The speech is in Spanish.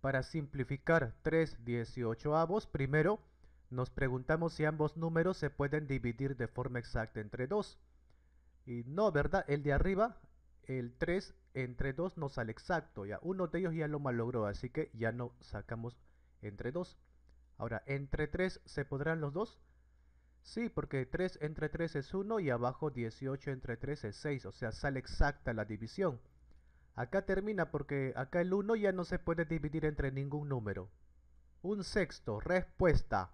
Para simplificar 3 18avos, primero nos preguntamos si ambos números se pueden dividir de forma exacta entre 2. Y no, ¿verdad? El de arriba, el 3 entre 2 no sale exacto. ya Uno de ellos ya lo malogró, así que ya no sacamos entre 2. Ahora, ¿entre 3 se podrán los dos? Sí, porque 3 entre 3 es 1 y abajo 18 entre 3 es 6, o sea, sale exacta la división. Acá termina porque acá el 1 ya no se puede dividir entre ningún número. Un sexto, respuesta.